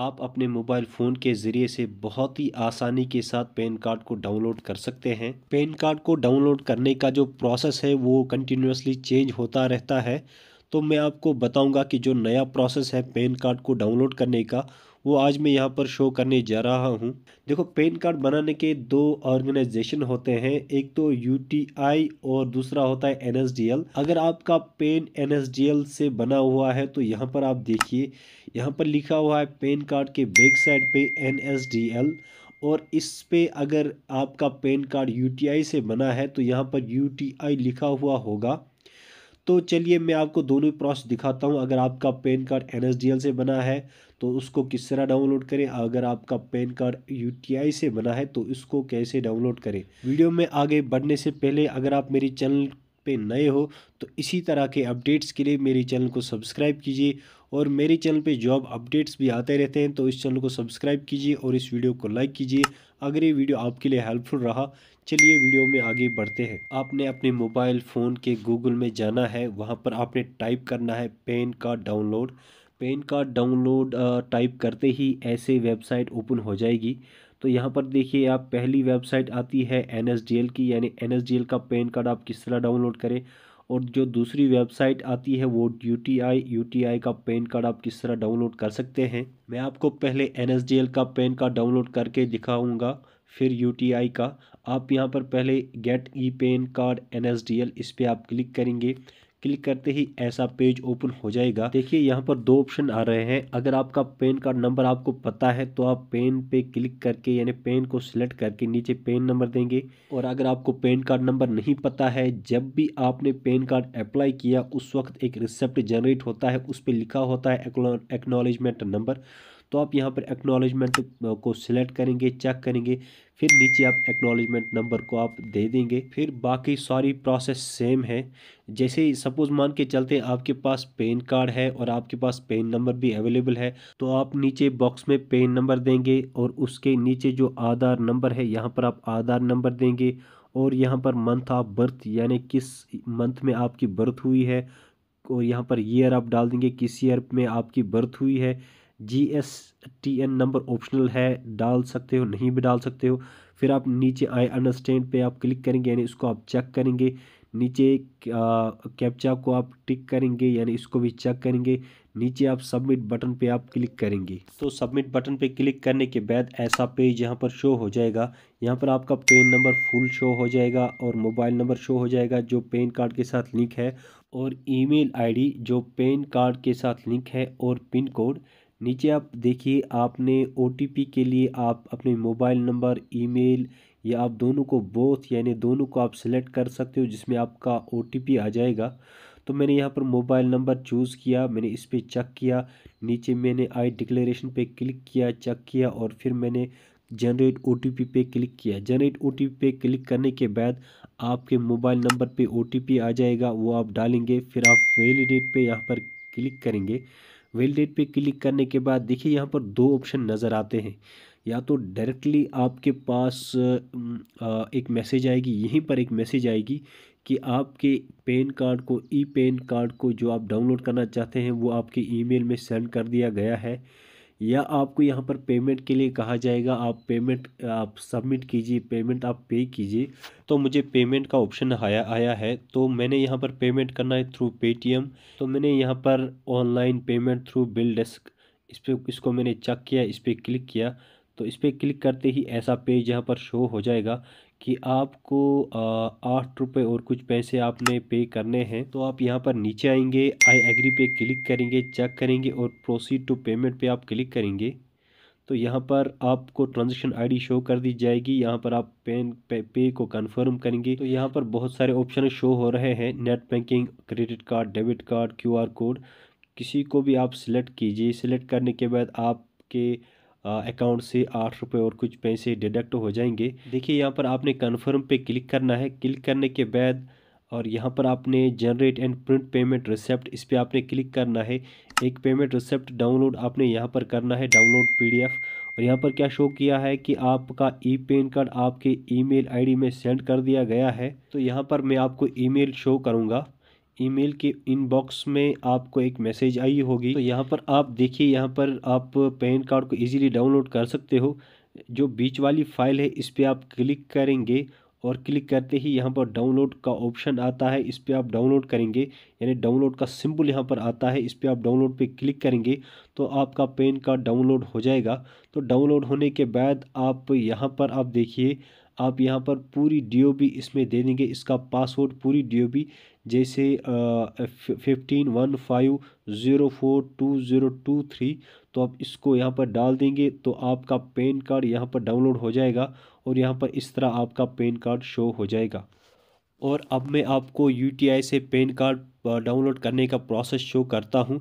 आप अपने mobile phone के ज़रिए से बहुत ही आसानी के साथ पैन कार्ड को डाउनलोड कर सकते हैं पैन कार्ड को डाउनलोड करने का जो प्रोसेस है वो कंटिन्यूसली चेंज होता रहता है तो मैं आपको बताऊंगा कि जो नया प्रोसेस है पैन कार्ड को डाउनलोड करने का वो आज मैं यहाँ पर शो करने जा रहा हूँ देखो पेन कार्ड बनाने के दो ऑर्गेनाइजेशन होते हैं एक तो यू और दूसरा होता है एन अगर आपका पेन एन से बना हुआ है तो यहाँ पर आप देखिए यहाँ पर लिखा हुआ है पेन कार्ड के बैक साइड पे एन और इस पे अगर आपका पेन कार्ड यू से बना है तो यहाँ पर यू लिखा हुआ होगा तो चलिए मैं आपको दोनों प्रोसेस दिखाता हूँ अगर आपका पेन कार्ड एन से बना है तो उसको किस तरह डाउनलोड करें अगर आपका पैन कार्ड यू से बना है तो इसको कैसे डाउनलोड करें वीडियो में आगे बढ़ने से पहले अगर आप मेरे चैनल पे नए हो तो इसी तरह के अपडेट्स के लिए मेरे चैनल को सब्सक्राइब कीजिए और मेरे चैनल पे जॉब अपडेट्स भी आते रहते हैं तो इस चैनल को सब्सक्राइब कीजिए और इस वीडियो को लाइक कीजिए अगर ये वीडियो आपके लिए हेल्पफुल रहा चलिए वीडियो में आगे बढ़ते हैं आपने अपने मोबाइल फ़ोन के गूगल में जाना है वहाँ पर आपने टाइप करना है पेन का download PAN card download type करते ही ऐसे वेबसाइट ओपन हो जाएगी तो यहाँ पर देखिए आप पहली वेबसाइट आती है एन की यानी एन का पेन कार्ड आप किस तरह डाउनलोड करें और जो दूसरी वेबसाइट आती है वो U T I U T I का पेन कार्ड आप किस तरह डाउनलोड कर सकते हैं मैं आपको पहले एन एस डी एल का पेन कार्ड डाउनलोड करके दिखाऊंगा फिर यू टी आई का आप यहाँ पर पहले get e PAN card N S D L इस पर आप क्लिक करेंगे क्लिक करते ही ऐसा पेज ओपन हो जाएगा देखिए यहाँ पर दो ऑप्शन आ रहे हैं अगर आपका पेन कार्ड नंबर आपको पता है तो आप पेन पे क्लिक करके यानी पेन को सिलेक्ट करके नीचे पेन नंबर देंगे और अगर आपको पेन कार्ड नंबर नहीं पता है जब भी आपने पेन कार्ड अप्लाई किया उस वक्त एक रिसेप्ट जनरेट होता है उस पर लिखा होता है एक्नोलेजमेंट नंबर तो आप यहाँ पर एक्नॉलेजमेंट को सिलेक्ट करेंगे चेक करेंगे फिर नीचे आप एक्नॉलेजमेंट नंबर को आप दे देंगे फिर बाकी सारी प्रोसेस सेम है जैसे सपोज़ मान के चलते आपके पास पेन कार्ड है और आपके पास पेन नंबर भी अवेलेबल है तो आप नीचे बॉक्स में पेन नंबर देंगे और उसके नीचे जो आधार नंबर है यहाँ पर आप आधार नंबर देंगे और यहाँ पर मंथ ऑफ बर्थ यानी किस मंथ में आपकी बर्थ हुई है और यहाँ पर ईयर आप डाल देंगे किस ईयर में आपकी बर्थ हुई है G S T N number optional है डाल सकते हो नहीं भी डाल सकते हो फिर आप नीचे आई अंडरस्टैंड पे आप क्लिक करेंगे यानी इसको आप चेक करेंगे नीचे कैप्चा को आप टिक करेंगे यानी इसको भी चेक करेंगे नीचे आप सबमिट बटन पे आप क्लिक करेंगे तो सबमिट बटन पे क्लिक करने के बाद ऐसा पेज यहाँ पर शो हो जाएगा यहाँ पर आपका पेन नंबर फुल शो हो जाएगा और मोबाइल नंबर शो हो जाएगा जो पेन कार्ड के साथ लिंक है और ईमेल आईडी जो पेन कार्ड के साथ लिंक है और पिन कोड नीचे आप देखिए आपने ओ के लिए आप अपने मोबाइल नंबर ईमेल या आप दोनों को बोथ यानी दोनों को आप सिलेक्ट कर सकते हो जिसमें आपका ओ आ जाएगा तो मैंने यहाँ पर मोबाइल नंबर चूज़ किया मैंने इस पर चेक किया नीचे मैंने आई डिक्लेरेशन पे क्लिक किया चेक किया और फिर मैंने जनरेट ओ पे क्लिक किया जनरेट ओ पे क्लिक करने के बाद आपके मोबाइल नंबर पे ओ आ जाएगा वो आप डालेंगे फिर आप वेलीडेट पे यहाँ पर क्लिक करेंगे डेट पे क्लिक करने के बाद देखिए यहाँ पर दो ऑप्शन नज़र आते हैं या तो डायरेक्टली आपके पास एक मैसेज आएगी यहीं पर एक मैसेज आएगी कि आपके पेन कार्ड को ई पेन कार्ड को जो आप डाउनलोड करना चाहते हैं वो आपके ईमेल में सेंड कर दिया गया है या आपको यहाँ पर पेमेंट के लिए कहा जाएगा आप पेमेंट आप सबमिट कीजिए पेमेंट आप पे कीजिए तो मुझे पेमेंट का ऑप्शन आया आया है तो मैंने यहाँ पर पेमेंट करना है थ्रू पेटीएम तो मैंने यहाँ पर online payment through bill desk इस पर इसको मैंने चेक किया इस पर क्लिक किया तो इस पर क्लिक करते ही ऐसा पेज यहाँ पर शो हो जाएगा कि आपको आठ रुपये और कुछ पैसे आपने पे करने हैं तो आप यहाँ पर नीचे आएंगे आई एग्री पे क्लिक करेंगे चेक करेंगे और प्रोसीड टू पेमेंट पे आप क्लिक करेंगे तो यहाँ पर आपको ट्रांजेक्शन आईडी शो कर दी जाएगी यहाँ पर आप पेन पे, पे को कंफर्म करेंगे तो यहाँ पर बहुत सारे ऑप्शन शो हो रहे हैं net banking credit card debit card Q code किसी को भी आप सिलेक्ट कीजिए सिलेक्ट करने के बाद आपके अकाउंट से आठ रुपये और कुछ पैसे डिडक्ट हो जाएंगे देखिए यहाँ पर आपने कन्फर्म पे क्लिक करना है क्लिक करने के बाद और यहाँ पर आपने generate and print payment receipt इस पर आपने क्लिक करना है एक पेमेंट रिसेप्ट डाउनलोड आपने यहाँ पर करना है डाउनलोड पीडीएफ और यहाँ पर क्या शो किया है कि आपका ई पेन कार्ड आपके ईमेल आईडी में सेंड कर दिया गया है तो यहाँ पर मैं आपको ईमेल शो करूँगा ईमेल के इनबॉक्स में आपको एक मैसेज आई होगी तो यहाँ पर आप देखिए यहाँ पर आप पैन कार्ड को इजीली डाउनलोड कर सकते हो जो बीच वाली फाइल है इस पर आप क्लिक करेंगे और क्लिक करते ही यहाँ पर डाउनलोड का ऑप्शन आता है इस पर आप डाउनलोड करेंगे यानी डाउनलोड का सिंबल यहाँ पर आता है इस पर आप डाउनलोड पे क्लिक करेंगे तो आपका पेन कार्ड डाउनलोड हो जाएगा तो डाउनलोड होने के बाद आप यहाँ पर आप देखिए आप यहाँ पर पूरी डीओबी इसमें दे देंगे इसका पासवर्ड पूरी डीओबी जैसे fifteen one five zero four two zero two three तो आप इसको यहाँ पर डाल देंगे तो आपका पेन कार्ड यहाँ पर डाउनलोड हो जाएगा और यहाँ पर इस तरह आपका पेन कार्ड शो हो जाएगा और अब मैं आपको यू से पेन कार्ड डाउनलोड करने का प्रोसेस शो करता हूँ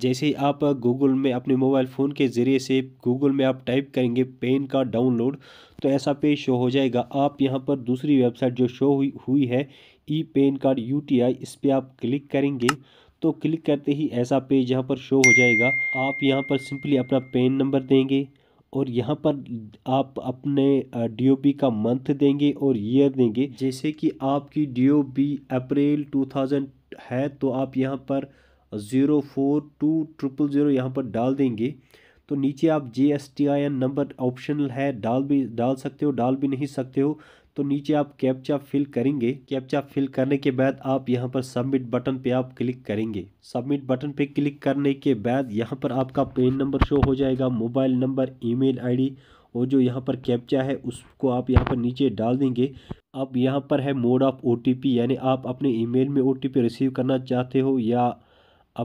जैसे आप गूगल में अपने मोबाइल फ़ोन के ज़रिए से गूगल में आप टाइप करेंगे पेन कार्ड डाउनलोड तो ऐसा पेज शो हो जाएगा आप यहाँ पर दूसरी वेबसाइट जो शो हुई हुई है ई पेन कार्ड यू इस पर आप क्लिक करेंगे तो क्लिक करते ही ऐसा पेज यहाँ पर शो हो जाएगा आप यहाँ पर सिंपली अपना पेन नंबर देंगे और यहाँ पर आप अपने डी का मंथ देंगे और ईयर देंगे जैसे कि आपकी डी अप्रैल 2000 है तो आप यहाँ पर zero four two triple zero यहाँ पर डाल देंगे तो नीचे आप G S T I N number optional है डाल भी डाल सकते हो डाल भी नहीं सकते हो तो नीचे आप कैप्चा फिल करेंगे कैप्चा फिल करने के बाद आप यहाँ पर सबमिट बटन पे आप क्लिक करेंगे सबमिट बटन पे क्लिक करने के बाद यहाँ पर आपका पेन नंबर शो हो जाएगा मोबाइल नंबर ईमेल आईडी और जो यहाँ पर कैप्चा है उसको आप यहाँ पर नीचे डाल देंगे अब यहाँ पर है मोड ऑफ ओ यानी आप अपने ईमेल में ओ रिसीव करना चाहते हो या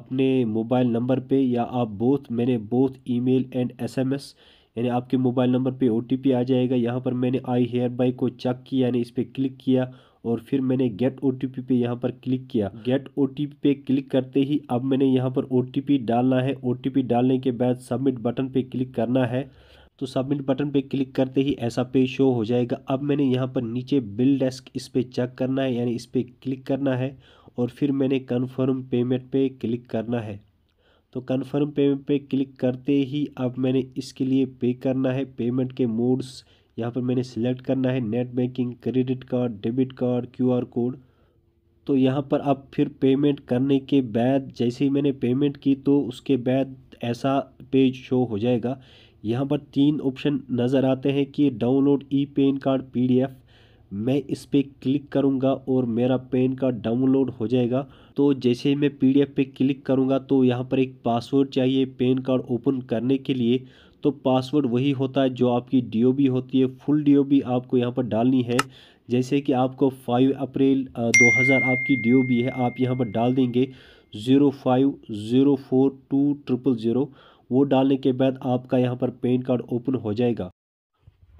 अपने मोबाइल नंबर पे या आप बोथ मैंने बोथ ईमेल एंड एसएमएस यानी आपके मोबाइल नंबर पे ओ आ जाएगा यहाँ पर मैंने आई हेयर बाई को चेक किया यानी इस पर क्लिक किया और फिर मैंने गेट ओ पे यहाँ पर क्लिक किया गेट ओ पे क्लिक करते ही अब मैंने यहाँ पर ओ डालना है ओ डालने के बाद सबमिट बटन पर क्लिक करना है तो सबमिट बटन पे क्लिक करते ही ऐसा पेज शो हो जाएगा अब मैंने यहाँ पर नीचे बिल डेस्क इस पर चेक करना है यानी इस पर क्लिक करना है और फिर मैंने कन्फर्म पेमेंट पे क्लिक करना है तो कन्फर्म पेमेंट पे क्लिक करते ही अब मैंने इसके लिए पे करना है पेमेंट के मोड्स यहाँ पर मैंने सिलेक्ट करना है net banking credit card debit card QR code तो यहाँ पर अब फिर पेमेंट करने के बाद जैसे ही मैंने पेमेंट की तो उसके बाद ऐसा पेज शो हो जाएगा यहाँ पर तीन ऑप्शन नज़र आते हैं कि download e PAN card PDF मैं इस पर क्लिक करूँगा और मेरा पेन कार्ड डाउनलोड हो जाएगा तो जैसे ही मैं पीडीएफ पे क्लिक करूँगा तो यहाँ पर एक पासवर्ड चाहिए पेन कार्ड ओपन करने के लिए तो पासवर्ड वही होता है जो आपकी डीओबी होती है फुल डीओबी आपको यहाँ पर डालनी है जैसे कि आपको 5 अप्रैल 2000 आपकी डीओबी है आप यहाँ पर डाल देंगे zero five zero four two triple zero वो डालने के बाद आपका यहाँ पर पेन कार्ड ओपन हो जाएगा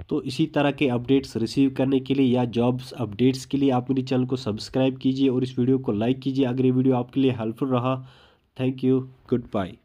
तो इसी तरह के अपडेट्स रिसीव करने के लिए या जॉब्स अपडेट्स के लिए आप मेरे चैनल को सब्सक्राइब कीजिए और इस वीडियो को लाइक कीजिए अगर ये वीडियो आपके लिए हेल्पफुल रहा थैंक यू गुड बाय